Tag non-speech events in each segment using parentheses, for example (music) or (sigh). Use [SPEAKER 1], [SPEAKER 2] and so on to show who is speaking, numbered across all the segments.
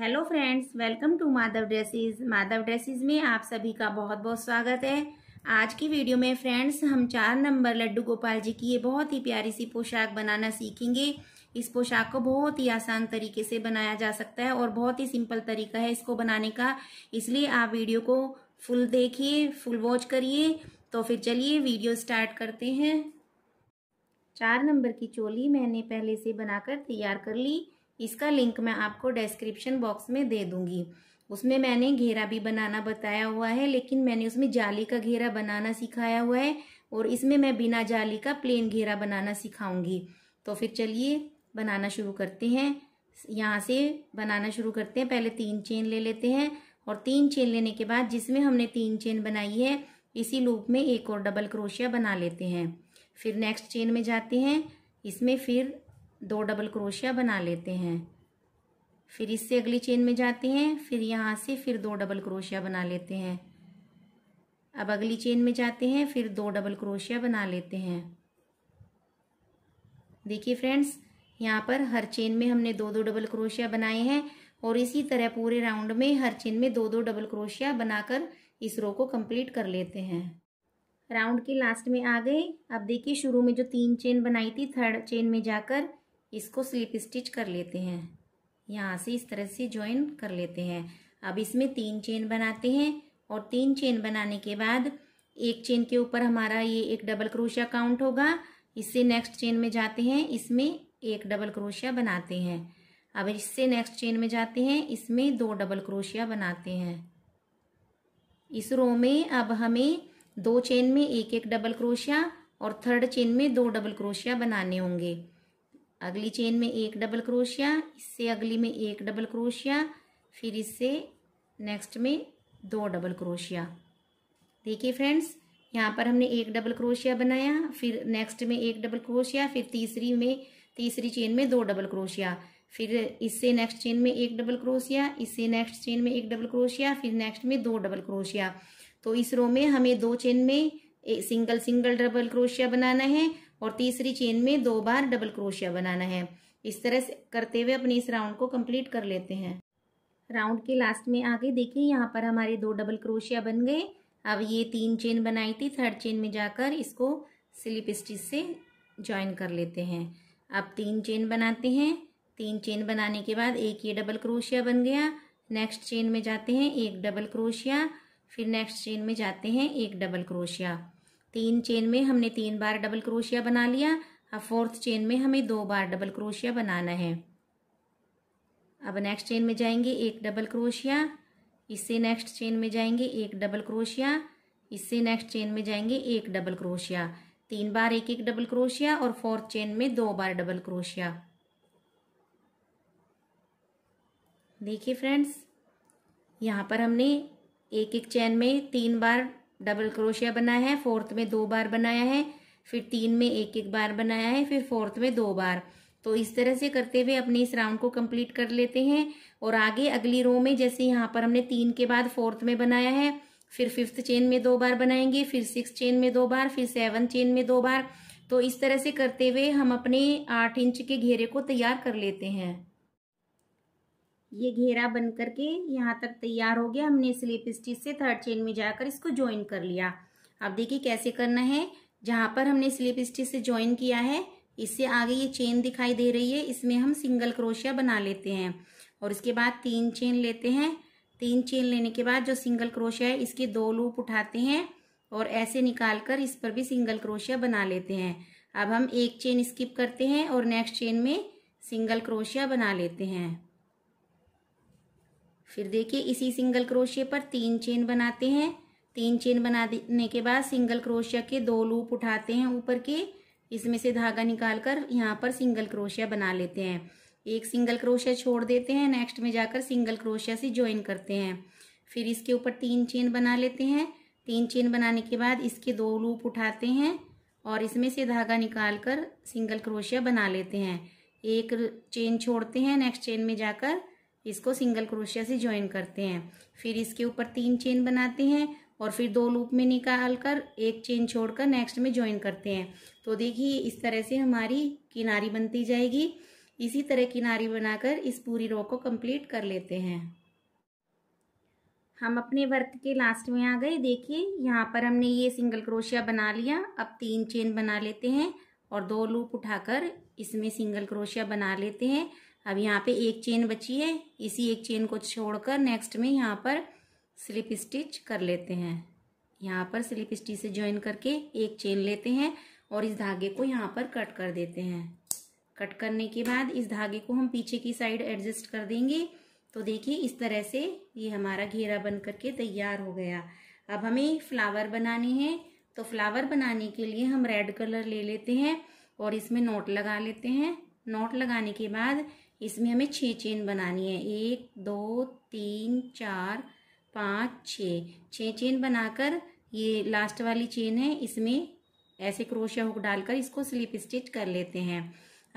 [SPEAKER 1] hello friends welcome to Madhav dresses Madhav dresses में आप सभी का बहुत बहुत स्वागत है आज की वीडियो में फ्रेंड्स हम चार नंबर लड्डू गोपाल जी की ये बहुत ही प्यारी सी पोशाक बनाना सीखेंगे इस पोशाक को बहुत ही आसान तरीके से बनाया जा सकता है और बहुत ही सिंपल तरीका है इसको बनाने का इसलिए आप वीडियो को फुल देखिए फुल वॉच करिए तो फिर चलिए वीडियो स्टार्ट करते हैं चार नंबर की चोली मैंने पहले से बनाकर तैयार कर ली इसका लिंक मैं आपको डिस्क्रिप्शन बॉक्स में दे दूंगी उसमें मैंने घेरा भी बनाना बताया हुआ है लेकिन मैंने उसमें जाली का घेरा बनाना सिखाया हुआ है और इसमें मैं बिना जाली का प्लेन घेरा बनाना सिखाऊंगी तो फिर चलिए बनाना शुरू करते हैं यहाँ से बनाना शुरू करते हैं पहले तीन चेन ले लेते हैं और तीन चेन लेने के बाद जिसमें हमने तीन चेन बनाई है इसी लूप में एक और डबल क्रोशिया बना लेते हैं फिर नेक्स्ट चेन में जाते हैं इसमें फिर दो डबल क्रोशिया बना लेते हैं फिर इससे अगली चेन में जाते हैं फिर यहाँ से फिर दो डबल क्रोशिया बना लेते हैं अब अगली चेन में जाते हैं फिर दो डबल क्रोशिया बना लेते हैं देखिए फ्रेंड्स यहाँ पर हर चेन में हमने दो दो डबल क्रोशिया बनाए हैं और इसी तरह पूरे राउंड में हर चेन में दो दो डबल क्रोशिया बनाकर इस रो को कंप्लीट कर लेते हैं राउंड के लास्ट में आ गए अब देखिए शुरू में जो तीन चेन बनाई थी थर्ड चेन में जाकर इसको स्लिप स्टिच कर लेते हैं यहाँ से इस तरह से ज्वाइन कर लेते हैं अब इसमें तीन चेन बनाते हैं और तीन चेन बनाने के बाद एक चेन के ऊपर हमारा ये एक डबल क्रोशिया काउंट होगा इससे नेक्स्ट चेन में जाते हैं इसमें एक डबल क्रोशिया बनाते हैं अब इससे नेक्स्ट चेन में जाते हैं इसमें दो डबल क्रोशिया बनाते हैं इस रो में अब हमें दो चेन में एक एक डबल क्रोशिया और थर्ड चेन में दो डबल क्रोशिया बनाने होंगे अगली चेन में एक डबल क्रोशिया इससे अगली में एक डबल क्रोशिया फिर इससे नेक्स्ट में दो डबल क्रोशिया देखिए फ्रेंड्स यहाँ पर हमने एक डबल क्रोशिया बनाया फिर नेक्स्ट में एक डबल क्रोशिया फिर तीसरी में तीसरी चेन में दो डबल क्रोशिया फिर इससे नेक्स्ट चेन में एक डबल क्रोशिया इससे नेक्स्ट चेन में एक डबल क्रोशिया फिर नेक्स्ट में दो डबल क्रोशिया तो इस रो में हमें दो चेन में सिंगल सिंगल डबल क्रोशिया बनाना है और तीसरी चेन में दो बार डबल क्रोशिया बनाना है इस तरह से करते हुए अपने इस राउंड को कंप्लीट कर लेते हैं राउंड के लास्ट में आगे देखिए यहाँ पर हमारे दो डबल क्रोशिया बन गए अब ये तीन चेन बनाई थी थर्ड चेन में जाकर इसको स्लिप स्टिच से ज्वाइन कर लेते हैं अब तीन चेन बनाते हैं तीन चेन बनाने के बाद एक ये डबल क्रोशिया बन गया नेक्स्ट चेन में जाते हैं एक डबल क्रोशिया फिर नेक्स्ट चेन में जाते हैं एक डबल क्रोशिया तीन चेन में हमने तीन बार डबल क्रोशिया बना लिया अब फोर्थ चेन में हमें दो बार डबल क्रोशिया बनाना है अब नेक्स्ट चेन में जाएंगे एक डबल क्रोशिया इससे नेक्स्ट चेन में जाएंगे एक डबल क्रोशिया इससे नेक्स्ट चेन में जाएंगे एक डबल क्रोशिया तीन बार एक एक डबल क्रोशिया और फोर्थ चेन में दो बार डबल क्रोशिया देखिए फ्रेंड्स यहाँ पर हमने एक एक चेन में तीन बार डबल क्रोशिया बनाया है फोर्थ में दो बार बनाया है फिर तीन में एक एक बार बनाया है फिर फोर्थ में दो बार तो इस तरह से करते हुए अपने इस राउंड को कंप्लीट कर लेते हैं और आगे अगली रो में जैसे यहाँ पर हमने तीन के बाद फोर्थ में बनाया है फिर फिफ्थ चेन में दो बार बनाएंगे फिर सिक्स चेन में दो बार फिर सेवन चेन में दो बार तो इस तरह से करते हुए हम अपने आठ इंच के घेरे को तैयार कर लेते हैं ये घेरा बन करके यहाँ तक तैयार हो गया हमने स्लिप स्टिच से थर्ड चेन में जाकर इसको ज्वाइन कर लिया अब देखिए कैसे करना है जहाँ पर हमने स्लिप स्टिच से ज्वाइन किया है इससे आगे ये चेन दिखाई दे रही है इसमें हम सिंगल क्रोशिया बना लेते हैं और इसके बाद तीन चेन लेते हैं तीन चेन लेने के बाद जो सिंगल क्रोशिया है इसके दो लूप उठाते हैं और ऐसे निकाल कर इस पर भी सिंगल क्रोशिया बना लेते हैं अब हम एक चेन स्किप करते हैं और नेक्स्ट चेन में सिंगल क्रोशिया बना लेते हैं फिर देखिए इसी सिंगल क्रोशिया पर तीन चेन बनाते हैं तीन चेन बनाने के बाद सिंगल क्रोशिया के दो लूप उठाते हैं ऊपर के इसमें से धागा निकाल कर यहाँ पर सिंगल क्रोशिया बना लेते हैं एक सिंगल क्रोशिया छोड़ देते हैं नेक्स्ट में जाकर सिंगल क्रोशिया से ज्वाइन करते हैं फिर इसके ऊपर तीन चेन बना लेते हैं तीन चेन बनाने के बाद इसके दो लूप उठाते हैं और इसमें से धागा निकाल कर सिंगल क्रोशिया बना लेते हैं एक चेन छोड़ते हैं नेक्स्ट चेन में जाकर इसको सिंगल क्रोशिया से ज्वाइन करते हैं फिर इसके ऊपर तीन चेन बनाते हैं और फिर दो लूप में निकाल कर एक चेन छोड़कर नेक्स्ट में ज्वाइन करते हैं तो देखिए इस तरह से हमारी किनारी बनती जाएगी इसी तरह किनारी बनाकर इस पूरी रो को कंप्लीट कर लेते हैं हम अपने वर्क के लास्ट में आ गए देखिए यहाँ पर हमने ये सिंगल क्रोशिया बना लिया अब तीन चेन बना लेते हैं और दो लूप उठाकर इसमें सिंगल क्रोशिया बना लेते हैं अब यहाँ पे एक चेन बची है इसी एक चेन को छोड़कर नेक्स्ट में यहाँ पर स्लिप स्टिच कर लेते हैं यहाँ पर स्लिप स्टिच से ज्वाइन करके एक चेन लेते हैं और इस धागे को यहाँ पर कट कर देते हैं कट करने के बाद इस धागे को हम पीछे की साइड एडजस्ट कर देंगे तो देखिए इस तरह से ये हमारा घेरा बन करके तैयार हो गया अब हमें फ्लावर बनाने हैं तो फ्लावर बनाने के लिए हम रेड कलर ले लेते हैं और इसमें नोट लगा लेते हैं नोट लगाने के बाद इसमें हमें छः चेन बनानी है एक दो तीन चार पाँच छः छः चेन बनाकर ये लास्ट वाली चेन है इसमें ऐसे क्रोशिया हुक डालकर इसको स्लिप स्टिच कर लेते हैं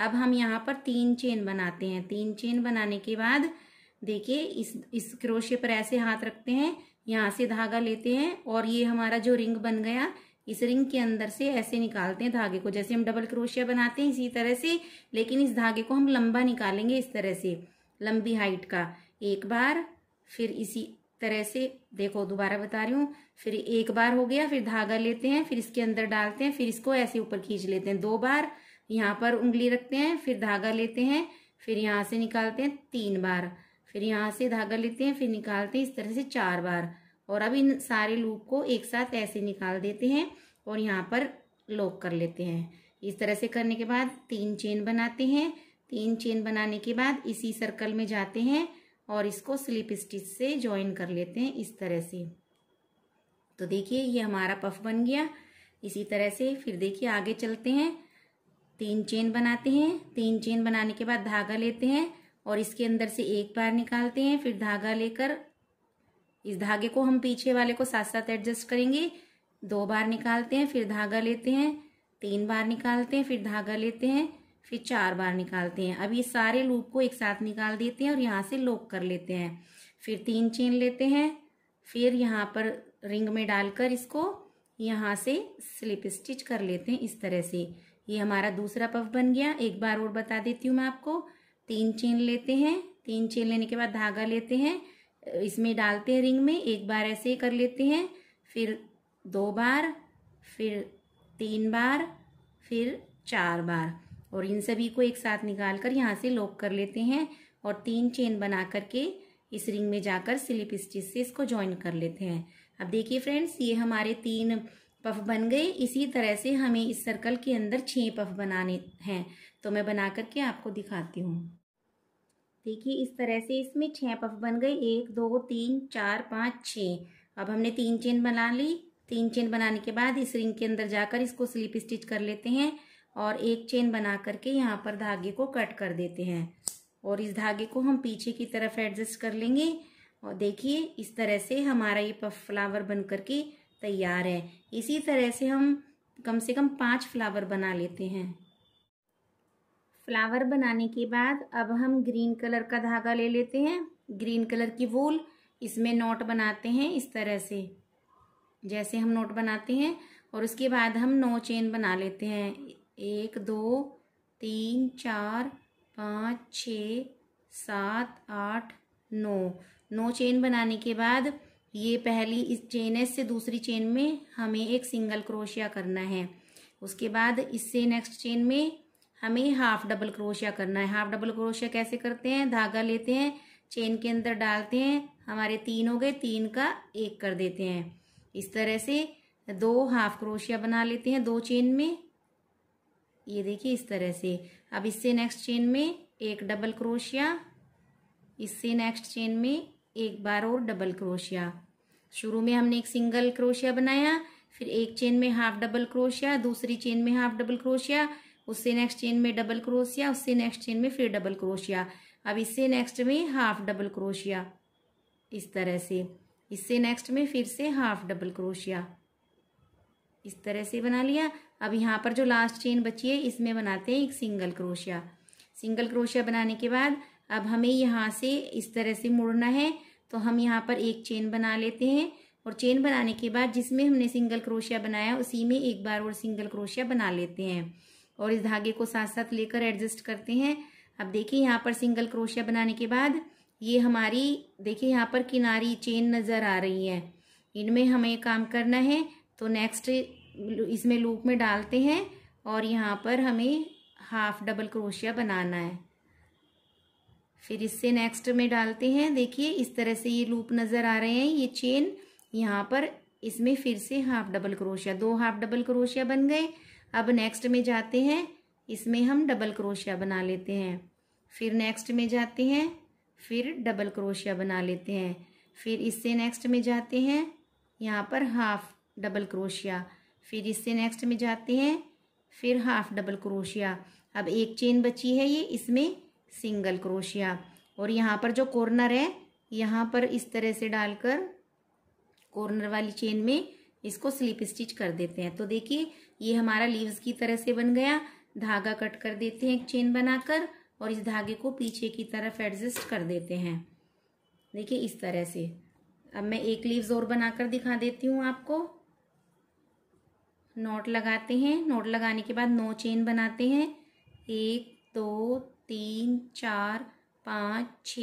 [SPEAKER 1] अब हम यहाँ पर तीन चेन बनाते हैं तीन चेन बनाने के बाद देखिए इस इस क्रोशे पर ऐसे हाथ रखते हैं यहाँ से धागा लेते हैं और ये हमारा जो रिंग बन गया इस रिंग के अंदर से ऐसे निकालते हैं धागे को जैसे हम डबल क्रोशिया बनाते हैं इसी तरह से लेकिन इस धागे को हम लंबा निकालेंगे इस तरह से लंबी हाइट का एक बार फिर इसी तरह से देखो दोबारा बता रही हूँ फिर एक बार हो गया फिर धागा लेते हैं फिर इसके अंदर डालते हैं फिर इसको ऐसे ऊपर खींच लेते हैं दो बार यहाँ पर उंगली रखते हैं फिर धागा लेते हैं फिर यहाँ से निकालते हैं तीन बार फिर यहाँ से धागा लेते हैं फिर निकालते हैं इस तरह से चार बार और अब इन सारे लूप को एक साथ ऐसे निकाल देते हैं और यहाँ पर लॉक कर लेते हैं इस तरह से करने के बाद तीन चेन बनाते हैं तीन चेन बनाने के बाद इसी सर्कल में जाते हैं और इसको स्लिप स्टिच से ज्वाइन कर लेते हैं इस तरह से तो देखिए ये हमारा पफ बन गया इसी तरह से फिर देखिए आगे चलते हैं तीन चेन बनाते हैं तीन चेन बनाने के बाद धागा लेते हैं और इसके अंदर से एक बार निकालते हैं फिर धागा लेकर इस धागे को हम पीछे वाले को साथ साथ एडजस्ट करेंगे दो बार निकालते हैं फिर धागा लेते हैं तीन बार निकालते हैं फिर धागा लेते हैं फिर चार बार निकालते हैं अब ये सारे लूप को एक साथ निकाल देते हैं और यहाँ से लॉक कर लेते हैं फिर तीन चेन लेते हैं फिर यहाँ पर रिंग में डालकर इसको यहाँ से स्लिप स्टिच कर लेते हैं इस तरह से ये हमारा दूसरा पफ बन गया एक बार और बता देती हूँ मैं आपको तीन चेन लेते हैं तीन चेन लेने के बाद धागा लेते हैं इसमें डालते हैं रिंग में एक बार ऐसे ही कर लेते हैं फिर दो बार फिर तीन बार फिर चार बार और इन सभी को एक साथ निकाल कर यहाँ से लॉक कर लेते हैं और तीन चेन बना करके इस रिंग में जाकर स्लिप स्टिच से इसको ज्वाइन कर लेते हैं अब देखिए फ्रेंड्स ये हमारे तीन पफ बन गए इसी तरह से हमें इस सर्कल के अंदर छः पफ बनाने हैं तो मैं बना करके आपको दिखाती हूँ देखिए इस तरह से इसमें छः पफ बन गए एक दो तीन चार पाँच छः अब हमने तीन चेन बना ली तीन चेन बनाने के बाद इस रिंग के अंदर जाकर इसको स्लिप स्टिच कर लेते हैं और एक चेन बना करके यहाँ पर धागे को कट कर देते हैं और इस धागे को हम पीछे की तरफ एडजस्ट कर लेंगे और देखिए इस तरह से हमारा ये पफ फ्लावर बन करके तैयार है इसी तरह से हम कम से कम पाँच फ्लावर बना लेते हैं फ्लावर बनाने के बाद अब हम ग्रीन कलर का धागा ले लेते हैं ग्रीन कलर की वूल इसमें नोट बनाते हैं इस तरह से जैसे हम नोट बनाते हैं और उसके बाद हम नौ चेन बना लेते हैं एक दो तीन चार पाँच छ सात आठ नौ नौ चेन बनाने के बाद ये पहली इस चेन से दूसरी चेन में हमें एक सिंगल क्रोशिया करना है उसके बाद इससे नेक्स्ट चेन में हमें हाफ डबल क्रोशिया करना है हाफ डबल क्रोशिया कैसे करते हैं धागा लेते हैं चेन के अंदर डालते हैं हमारे तीन हो गए तीन का एक कर देते हैं इस तरह से दो हाफ क्रोशिया बना लेते हैं दो चेन में ये देखिए इस तरह से अब इससे नेक्स्ट चेन में एक डबल क्रोशिया इससे नेक्स्ट चेन में एक बार और डबल क्रोशिया शुरू में हमने एक सिंगल क्रोशिया बनाया फिर एक चेन में हाफ डबल क्रोशिया दूसरी चेन में हाफ डबल क्रोशिया उससे नेक्स्ट चेन में डबल क्रोशिया उससे नेक्स्ट चेन में फिर डबल क्रोशिया अब इससे नेक्स्ट में हाफ डबल क्रोशिया इस तरह से इससे नेक्स्ट में फिर से हाफ डबल क्रोशिया इस तरह से बना लिया अब यहाँ पर जो लास्ट चेन बची है इसमें बनाते हैं एक सिंगल क्रोशिया सिंगल क्रोशिया बनाने के बाद अब हमें यहाँ से इस तरह से मुड़ना है तो हम यहाँ पर एक चेन बना लेते हैं और चेन बनाने के बाद जिसमें हमने सिंगल क्रोशिया बनाया उसी में एक बार और सिंगल क्रोशिया बना लेते हैं और इस धागे को साथ साथ लेकर एडजस्ट करते हैं अब देखिए यहाँ पर सिंगल क्रोशिया बनाने के बाद ये हमारी देखिए यहाँ पर किनारी चेन नज़र आ रही है इनमें हमें काम करना है तो नेक्स्ट इसमें लूप में डालते हैं और यहाँ पर हमें हाफ डबल क्रोशिया बनाना है फिर इससे नेक्स्ट में डालते हैं देखिए इस तरह से ये लूप नज़र आ रहे हैं ये चेन यहाँ पर इसमें फिर से हाफ डबल क्रोशिया दो हाफ डबल क्रोशिया बन गए अब नेक्स्ट में जाते हैं इसमें हम डबल क्रोशिया बना लेते हैं फिर नेक्स्ट में जाते हैं फिर डबल क्रोशिया बना लेते हैं फिर इससे नेक्स्ट में जाते हैं यहाँ पर हाफ डबल क्रोशिया फिर इससे नेक्स्ट में जाते हैं फिर हाफ डबल क्रोशिया अब एक चेन बची है ये इसमें सिंगल क्रोशिया और यहाँ पर जो कॉर्नर है यहाँ पर इस तरह से डालकर कॉर्नर वाली चेन में इसको स्लिप स्टिच कर देते हैं तो देखिए ये हमारा लीव्स की तरह से बन गया धागा कट कर देते हैं एक चेन बनाकर और इस धागे को पीछे की तरफ एडजस्ट कर देते हैं देखिए इस तरह से अब मैं एक लीव्स और बनाकर दिखा देती हूँ आपको नोट लगाते हैं नोट लगाने के बाद नौ चेन बनाते हैं एक दो तीन चार पाँच छ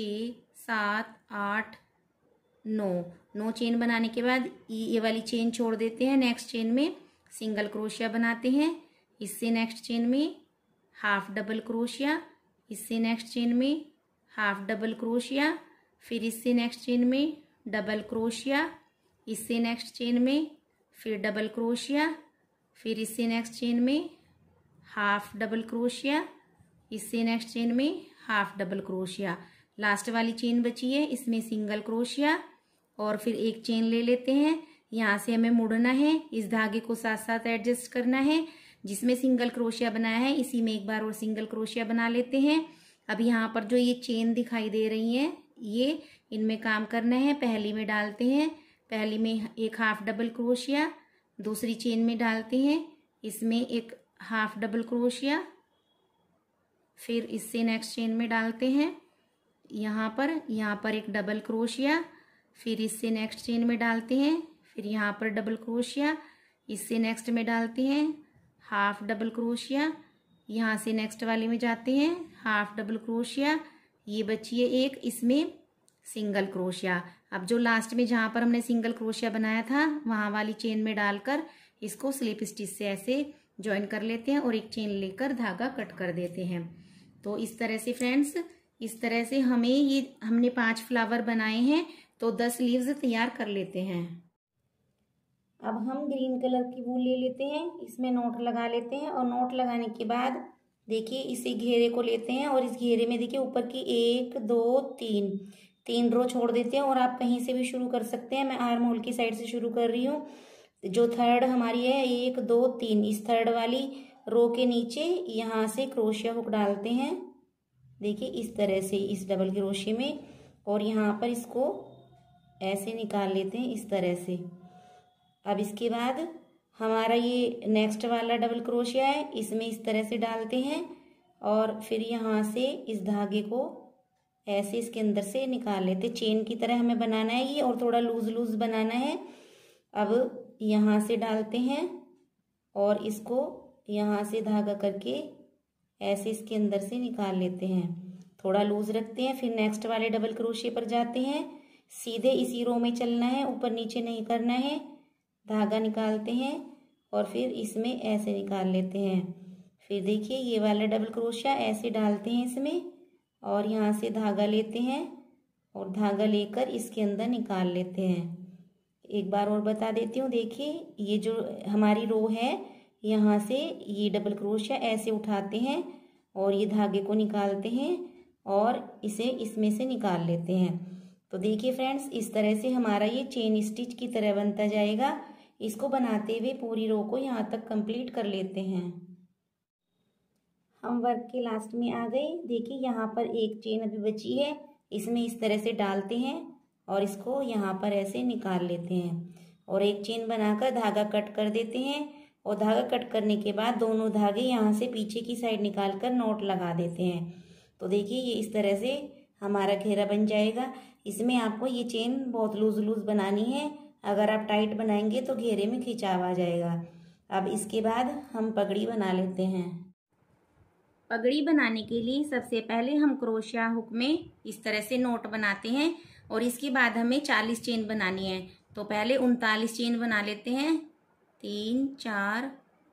[SPEAKER 1] सात आठ नौ नौ चेन बनाने के बाद ये वाली चेन छोड़ देते हैं नेक्स्ट चेन में सिंगल क्रोशिया बनाते हैं इससे नेक्स्ट चेन में हाफ डबल क्रोशिया इससे नेक्स्ट चेन में हाफ डबल क्रोशिया फिर इससे नेक्स्ट चेन में डबल क्रोशिया इससे नेक्स्ट चेन में फिर डबल क्रोशिया फिर इससे नेक्स्ट चेन में हाफ डबल क्रोशिया इससे नेक्स्ट चेन में हाफ डबल क्रोशिया लास्ट वाली चेन बची है इसमें सिंगल क्रोशिया और फिर एक चेन ले लेते हैं यहाँ से हमें मुड़ना है इस धागे को साथ साथ एडजस्ट करना है जिसमें सिंगल क्रोशिया बनाया है इसी में एक बार और सिंगल क्रोशिया बना लेते हैं अब यहाँ पर जो ये चेन दिखाई दे रही है ये इनमें काम करना है पहली में डालते हैं पहली में एक हाफ डबल क्रोशिया दूसरी चेन में डालते हैं इसमें एक हाफ डबल क्रोशिया फिर इससे नेक्स्ट चेन में डालते हैं यहाँ पर यहाँ पर एक डबल क्रोशिया फिर इससे नेक्स्ट चेन में डालते हैं फिर यहाँ पर डबल क्रोशिया इससे नेक्स्ट में डालते हैं हाफ डबल क्रोशिया यहाँ से नेक्स्ट वाले में जाते हैं हाफ डबल क्रोशिया ये बची है एक इसमें सिंगल क्रोशिया अब जो लास्ट में जहाँ पर हमने सिंगल क्रोशिया बनाया था वहाँ वाली चेन में डालकर इसको स्लिप स्टिच से ऐसे ज्वाइन कर लेते हैं और एक चेन लेकर धागा कट कर देते हैं तो इस तरह से फ्रेंड्स इस तरह से हमें ये हमने पांच फ्लावर बनाए हैं तो दस लीव्स तैयार कर लेते हैं अब हम ग्रीन कलर की वूल ले लेते हैं इसमें नोट लगा लेते हैं और नोट लगाने के बाद देखिए इसी घेरे को लेते हैं और इस घेरे में देखिए ऊपर की एक दो तीन तीन रो छोड़ देते हैं और आप कहीं से भी शुरू कर सकते हैं मैं आर्म होल की साइड से शुरू कर रही हूँ जो थर्ड हमारी है एक दो तीन इस थर्ड वाली रो के नीचे यहाँ से क्रोशिया हुक डालते हैं देखिए इस तरह से इस डबल क्रोशिया में और यहाँ पर इसको ऐसे निकाल लेते हैं इस तरह से अब इसके बाद हमारा ये नेक्स्ट वाला डबल क्रोशिया है इसमें इस तरह से डालते हैं और फिर यहाँ से इस धागे को ऐसे इसके अंदर से निकाल लेते चेन की तरह हमें बनाना है ये और थोड़ा लूज लूज बनाना है अब यहाँ से डालते हैं और इसको यहाँ से धागा करके ऐसे इसके अंदर से निकाल लेते हैं थोड़ा लूज रखते हैं फिर नेक्स्ट वाले डबल क्रोशिया पर जाते हैं सीधे इसी रो में चलना है ऊपर नीचे नहीं करना है धागा निकालते हैं और फिर इसमें ऐसे निकाल लेते हैं फिर देखिए ये वाला डबल क्रोशिया ऐसे डालते हैं इसमें और यहाँ से धागा लेते हैं और धागा लेकर इसके अंदर निकाल लेते हैं एक बार और बता देती हूँ देखिए ये जो हमारी रो है यहाँ से ये डबल क्रोशिया ऐसे उठाते हैं और ये धागे को निकालते हैं और इसे इसमें से निकाल लेते हैं तो देखिए फ्रेंड्स इस तरह से हमारा ये चेन स्टिच की तरह बनता जाएगा इसको बनाते हुए पूरी रो को यहाँ तक कंप्लीट कर लेते हैं हम वर्क के लास्ट में आ गए देखिए यहाँ पर एक चेन अभी बची है इसमें इस तरह से डालते हैं और इसको यहाँ पर ऐसे निकाल लेते हैं और एक चेन बनाकर धागा कट कर देते हैं और धागा कट करने के बाद दोनों धागे यहाँ से पीछे की साइड निकाल कर नोट लगा देते हैं तो देखिए ये इस तरह से हमारा घेरा बन जाएगा इसमें आपको ये चेन बहुत लूज लूज बनानी है अगर आप टाइट बनाएंगे तो घेरे में खिंचाव आ जाएगा अब इसके बाद हम पगड़ी बना लेते हैं पगड़ी बनाने के लिए सबसे पहले हम क्रोशिया हुक में इस तरह से नोट बनाते हैं और इसके बाद हमें चालीस चेन बनानी है तो पहले उनतालीस चेन बना लेते हैं तीन चार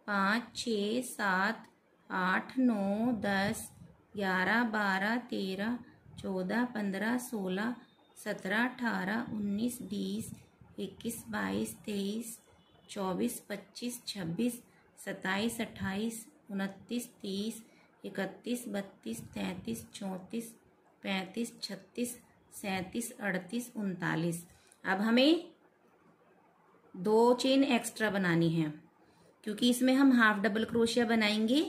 [SPEAKER 1] पाँच छ सात आठ नौ दस ग्यारह बारह तेरह चौदह पंद्रह सोलह सत्रह अठारह उन्नीस बीस इक्कीस बाईस तेईस चौबीस पच्चीस छब्बीस सत्ताईस अट्ठाईस उनतीस तीस इकतीस बत्तीस तैंतीस चौंतीस पैंतीस छत्तीस सैंतीस अड़तीस उनतालीस अब हमें दो चेन एक्स्ट्रा बनानी है क्योंकि इसमें हम हाफ डबल क्रोशिया बनाएंगे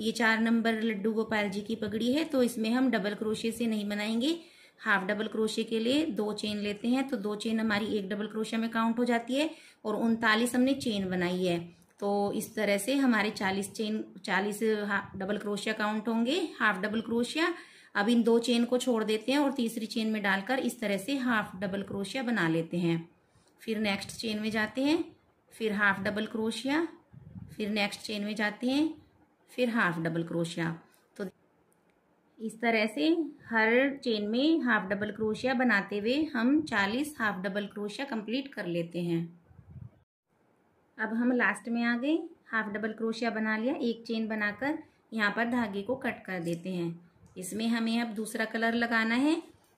[SPEAKER 1] ये चार नंबर लड्डू गोपाल जी की पगड़ी है तो इसमें हम डबल क्रोशिया से नहीं बनाएंगे हाफ डबल क्रोशे के लिए दो चेन लेते हैं तो दो चेन हमारी एक डबल क्रोशे में काउंट हो जाती है और उनतालीस हमने चेन बनाई है तो इस तरह से हमारे चालीस चेन चालीस डबल क्रोशिया काउंट होंगे हाफ डबल क्रोशिया अब इन दो चेन को छोड़ देते हैं और तीसरी चेन में डालकर इस तरह से हाफ डबल क्रोशिया बना लेते हैं फिर नेक्स्ट चेन में जाते हैं फिर हाफ डबल क्रोशिया फिर नेक्स्ट चेन में जाते हैं फिर हाफ डबल क्रोशिया इस तरह से हर चेन में हाफ डबल क्रोशिया बनाते हुए हम 40 हाफ डबल क्रोशिया कंप्लीट कर लेते हैं अब हम लास्ट में आ गए हाफ डबल क्रोशिया बना लिया एक चेन बनाकर यहाँ पर धागे को कट कर देते हैं इसमें हमें अब दूसरा कलर लगाना है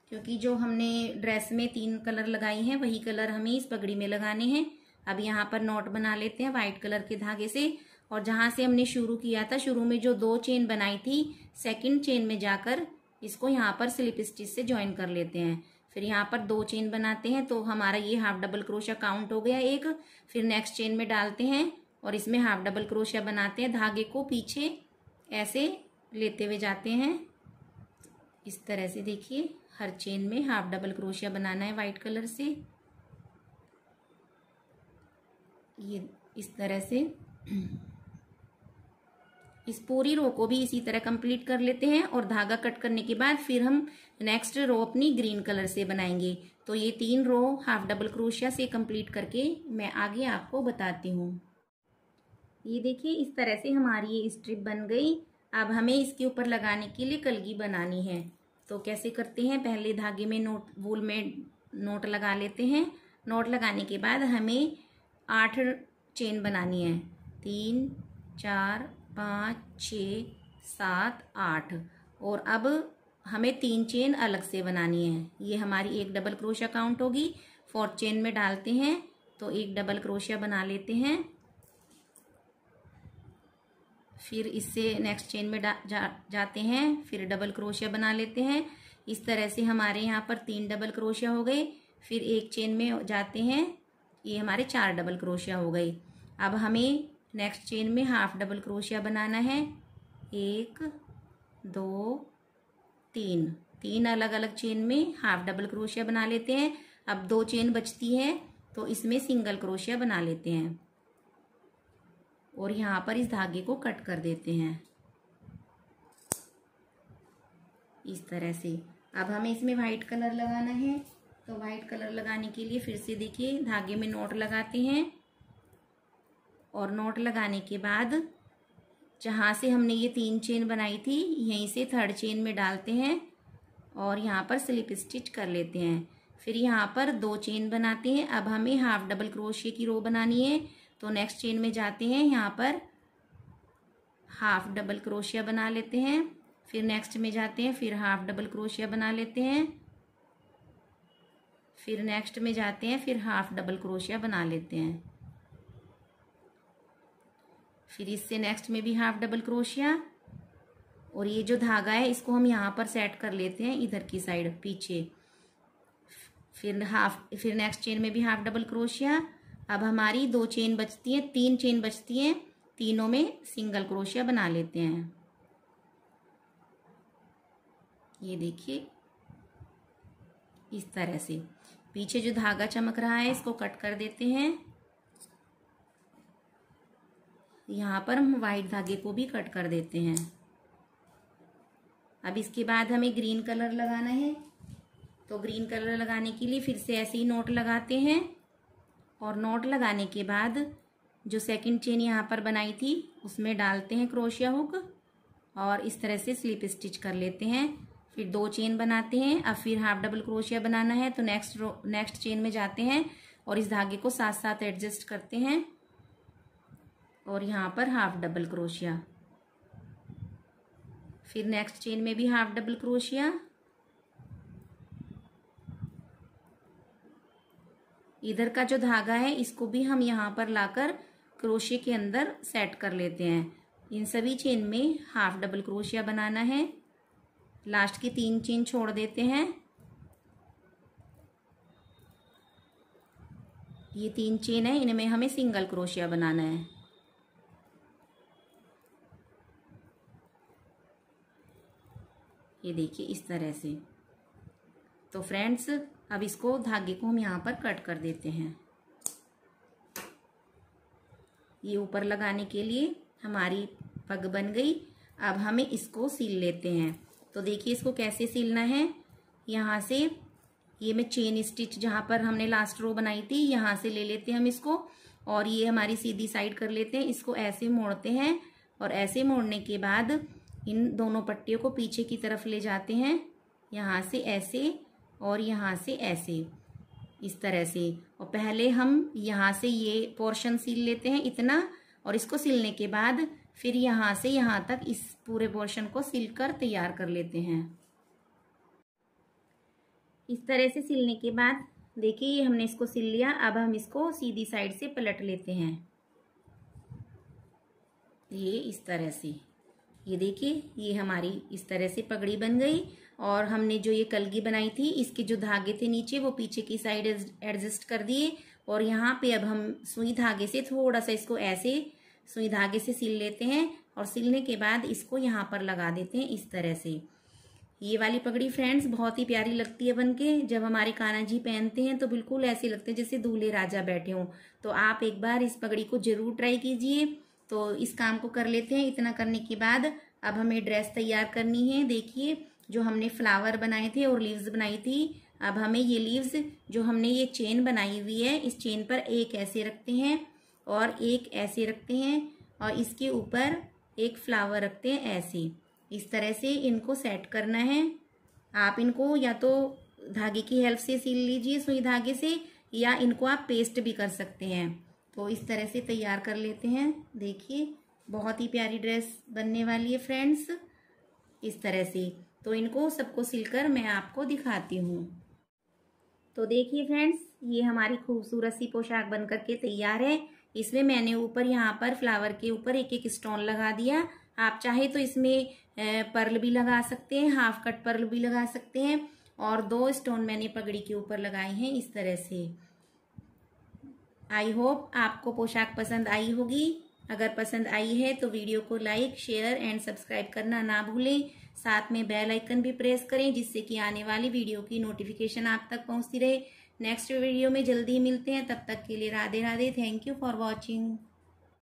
[SPEAKER 1] क्योंकि जो हमने ड्रेस में तीन कलर लगाए हैं वही कलर हमें इस पगड़ी में लगाने हैं अब यहाँ पर नॉट बना लेते हैं वाइट कलर के धागे से और जहाँ से हमने शुरू किया था शुरू में जो दो चेन बनाई थी सेकंड चेन में जाकर इसको यहाँ पर स्लिप स्टिच से ज्वाइन कर लेते हैं फिर यहाँ पर दो चेन बनाते हैं तो हमारा ये हाफ डबल क्रोशिया काउंट हो गया एक फिर नेक्स्ट चेन में डालते हैं और इसमें हाफ डबल क्रोशिया बनाते हैं धागे को पीछे ऐसे लेते हुए जाते हैं इस तरह से देखिए हर चेन में हाफ डबल क्रोशिया बनाना है वाइट कलर से ये इस तरह से (clears throat) इस पूरी रो को भी इसी तरह कंप्लीट कर लेते हैं और धागा कट करने के बाद फिर हम नेक्स्ट रो अपनी ग्रीन कलर से बनाएंगे तो ये तीन रो हाफ डबल क्रोशिया से कंप्लीट करके मैं आगे आपको बताती हूँ ये देखिए इस तरह से हमारी ये स्ट्रिप बन गई अब हमें इसके ऊपर लगाने के लिए कलगी बनानी है तो कैसे करते हैं पहले धागे में नोट वूल में नोट लगा लेते हैं नोट लगाने के बाद हमें आठ चेन बनानी है तीन चार पाँच छ सात आठ और अब हमें तीन चेन अलग से बनानी है ये हमारी एक डबल क्रोशिया काउंट होगी फोर्थ चेन में डालते हैं तो एक डबल क्रोशिया बना लेते हैं फिर इससे नेक्स्ट चेन में जा, जाते हैं फिर डबल क्रोशिया बना लेते हैं इस तरह से हमारे यहाँ पर तीन डबल क्रोशिया हो गए फिर एक चेन में जाते हैं ये हमारे चार डबल क्रोशिया हो गए अब हमें नेक्स्ट चेन में हाफ डबल क्रोशिया बनाना है एक दो तीन तीन अलग अलग चेन में हाफ डबल क्रोशिया बना लेते हैं अब दो चेन बचती है तो इसमें सिंगल क्रोशिया बना लेते हैं और यहाँ पर इस धागे को कट कर देते हैं इस तरह से अब हमें इसमें वाइट कलर लगाना है तो वाइट कलर लगाने के लिए फिर से देखिए धागे में नोट लगाते हैं और नोट लगाने के बाद जहाँ से हमने ये तीन चेन बनाई थी यहीं से थर्ड चेन में डालते हैं और यहाँ पर स्लिप स्टिच कर लेते हैं फिर यहाँ पर दो चेन बनाते हैं अब हमें हाफ डबल क्रोशिए की रो बनानी है तो नेक्स्ट चेन में जाते हैं यहाँ पर हाफ डबल क्रोशिया बना लेते हैं फिर नेक्स्ट में जाते हैं फिर हाफ डबल क्रोशिया बना लेते हैं फिर नेक्स्ट में जाते हैं फिर हाफ डबल क्रोशिया बना लेते हैं फिर इससे नेक्स्ट में भी हाफ डबल क्रोशिया और ये जो धागा है इसको हम यहाँ पर सेट कर लेते हैं इधर की साइड पीछे फिर हाफ फिर नेक्स्ट चेन में भी हाफ डबल क्रोशिया अब हमारी दो चेन बचती हैं तीन चेन बचती हैं तीनों में सिंगल क्रोशिया बना लेते हैं ये देखिए इस तरह से पीछे जो धागा चमक रहा है इसको कट कर देते हैं यहाँ पर हम वाइट धागे को भी कट कर देते हैं अब इसके बाद हमें ग्रीन कलर लगाना है तो ग्रीन कलर लगाने के लिए फिर से ऐसे ही नोट लगाते हैं और नोट लगाने के बाद जो सेकंड चेन यहाँ पर बनाई थी उसमें डालते हैं क्रोशिया हुक और इस तरह से स्लिप स्टिच कर लेते हैं फिर दो चेन बनाते हैं अब फिर हाफ डबल क्रोशिया बनाना है तो नेक्स्ट नेक्स्ट चेन में जाते हैं और इस धागे को साथ साथ एडजस्ट करते हैं और यहाँ पर हाफ डबल क्रोशिया फिर नेक्स्ट चेन में भी हाफ डबल क्रोशिया इधर का जो धागा है इसको भी हम यहाँ पर लाकर क्रोशिया के अंदर सेट कर लेते हैं इन सभी चेन में हाफ डबल क्रोशिया बनाना है लास्ट की तीन चेन छोड़ देते हैं ये तीन चेन है इनमें हमें सिंगल क्रोशिया बनाना है ये देखिए इस तरह से तो फ्रेंड्स अब इसको धागे को हम यहाँ पर कट कर देते हैं ये ऊपर लगाने के लिए हमारी पग बन गई अब हमें इसको सिल लेते हैं तो देखिए इसको कैसे सिलना है यहाँ से ये मैं चेन स्टिच जहाँ पर हमने लास्ट रो बनाई थी यहाँ से ले लेते हैं हम इसको और ये हमारी सीधी साइड कर लेते हैं इसको ऐसे मोड़ते हैं और ऐसे मोड़ने के बाद इन दोनों पट्टियों को पीछे की तरफ ले जाते हैं यहाँ से ऐसे और यहाँ से ऐसे इस तरह से और पहले हम यहाँ से ये पोर्शन सिल लेते हैं इतना और इसको सिलने के बाद फिर यहाँ से यहाँ तक इस पूरे पोर्शन को सिल कर तैयार कर लेते हैं इस तरह से सिलने के बाद देखिए ये हमने इसको सिल लिया अब हम इसको सीधी साइड से पलट लेते हैं ये इस तरह से ये देखिए ये हमारी इस तरह से पगड़ी बन गई और हमने जो ये कलगी बनाई थी इसके जो धागे थे नीचे वो पीछे की साइड एडजस्ट कर दिए और यहाँ पे अब हम सुई धागे से थोड़ा सा इसको ऐसे सुई धागे से सिल लेते हैं और सिलने के बाद इसको यहाँ पर लगा देते हैं इस तरह से ये वाली पगड़ी फ्रेंड्स बहुत ही प्यारी लगती है बनके जब हमारे काना जी पहनते हैं तो बिल्कुल ऐसे लगते हैं जैसे दूल्हे राजा बैठे हों तो आप एक बार इस पगड़ी को जरूर ट्राई कीजिए तो इस काम को कर लेते हैं इतना करने के बाद अब हमें ड्रेस तैयार करनी है देखिए जो हमने फ्लावर बनाए थे और लीव्स बनाई थी अब हमें ये लीव्स जो हमने ये चेन बनाई हुई है इस चेन पर एक ऐसे रखते हैं और एक ऐसे रखते हैं और इसके ऊपर एक फ्लावर रखते हैं ऐसे इस तरह से इनको सेट करना है आप इनको या तो धागे की हेल्प से सिल लीजिए सुई धागे से या इनको आप पेस्ट भी कर सकते हैं तो इस तरह से तैयार कर लेते हैं देखिए बहुत ही प्यारी ड्रेस बनने वाली है फ्रेंड्स इस तरह से तो इनको सबको सिलकर मैं आपको दिखाती हूँ तो देखिए फ्रेंड्स ये हमारी खूबसूरत सी पोशाक बन करके तैयार है इसमें मैंने ऊपर यहाँ पर फ्लावर के ऊपर एक एक स्टोन लगा दिया आप चाहे तो इसमें पर्ल भी लगा सकते हैं हाफ कट पर्ल भी लगा सकते हैं और दो स्टोन मैंने पगड़ी के ऊपर लगाए हैं इस तरह से आई होप आपको पोशाक पसंद आई होगी अगर पसंद आई है तो वीडियो को लाइक शेयर एंड सब्सक्राइब करना ना भूलें साथ में बेल आइकन भी प्रेस करें जिससे कि आने वाली वीडियो की नोटिफिकेशन आप तक पहुंचती रहे नेक्स्ट वीडियो में जल्दी मिलते हैं तब तक के लिए Radhe Radhe thank you for watching